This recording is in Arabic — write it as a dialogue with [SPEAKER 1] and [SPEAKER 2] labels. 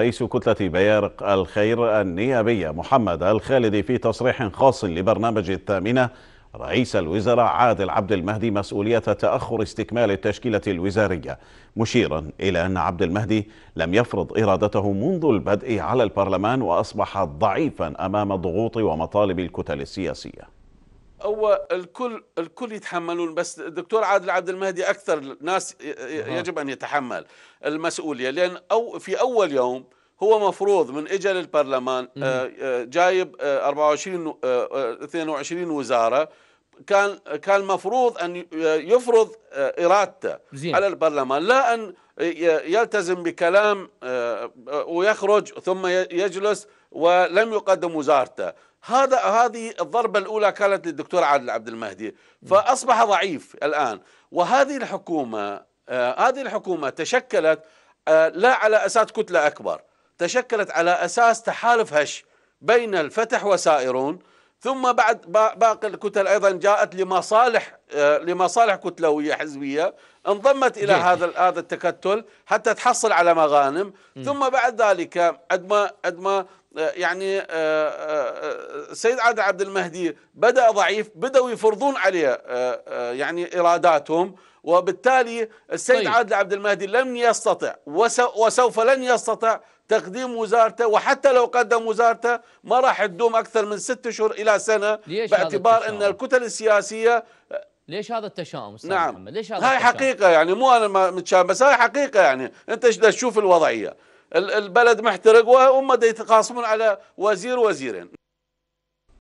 [SPEAKER 1] رئيس كتلة بيارق الخير النيابية محمد الخالدي في تصريح خاص لبرنامج الثامنة رئيس الوزراء عادل عبد المهدي مسؤولية تأخر استكمال التشكيلة الوزارية مشيرا إلى أن عبد المهدي لم يفرض إرادته منذ البدء على البرلمان وأصبح ضعيفا أمام ضغوط ومطالب الكتل السياسية
[SPEAKER 2] هو الكل الكل يتحملون بس الدكتور عادل عبد المهدي اكثر ناس يجب ان يتحمل المسؤوليه لان او في اول يوم هو مفروض من اجى للبرلمان آه، آه، جايب 24 آه، 22 وزاره كان كان المفروض ان يفرض آه، ارادته زين. على البرلمان لا ان آه، يلتزم بكلام آه، ويخرج ثم يجلس ولم يقدم وزارته هذا هذه الضربه الاولى كانت للدكتور عادل عبد المهدي فاصبح ضعيف الان وهذه الحكومه هذه الحكومه تشكلت لا على اساس كتله اكبر تشكلت على اساس تحالف هش بين الفتح وسائرون ثم بعد باقي الكتل ايضا جاءت لمصالح آه، لمصالح كتلويه حزبيه انضمت الى هذا هذا التكتل حتى تحصل على مغانم ثم بعد ذلك عندما عندما يعني السيد آه، آه، آه، عادل عبد المهدي بدأ ضعيف بدأوا يفرضون عليه يعني إراداتهم وبالتالي السيد طيب. عادل عبد المهدي لم يستطع وسوف لن يستطع تقديم وزارته وحتى لو قدم وزارته ما راح تدوم أكثر من ست أشهر إلى سنة باعتبار أن الكتل السياسية ليش هذا التشاؤم استاذ نعم محمد؟ ليش هذا هاي التشاؤم؟ حقيقه يعني مو انا متشائم بس هاي حقيقه يعني انت ايش تشوف الوضعيه البلد محترق وهم يتقاسمون على وزير وزيرين